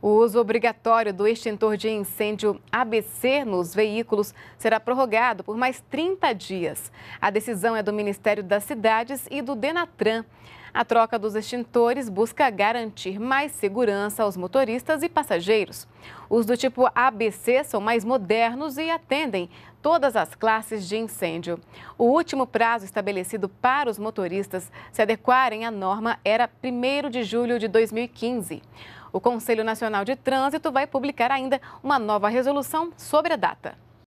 O uso obrigatório do extintor de incêndio ABC nos veículos será prorrogado por mais 30 dias. A decisão é do Ministério das Cidades e do Denatran. A troca dos extintores busca garantir mais segurança aos motoristas e passageiros. Os do tipo ABC são mais modernos e atendem todas as classes de incêndio. O último prazo estabelecido para os motoristas se adequarem à norma era 1 de julho de 2015. O Conselho Nacional de Trânsito vai publicar ainda uma nova resolução sobre a data.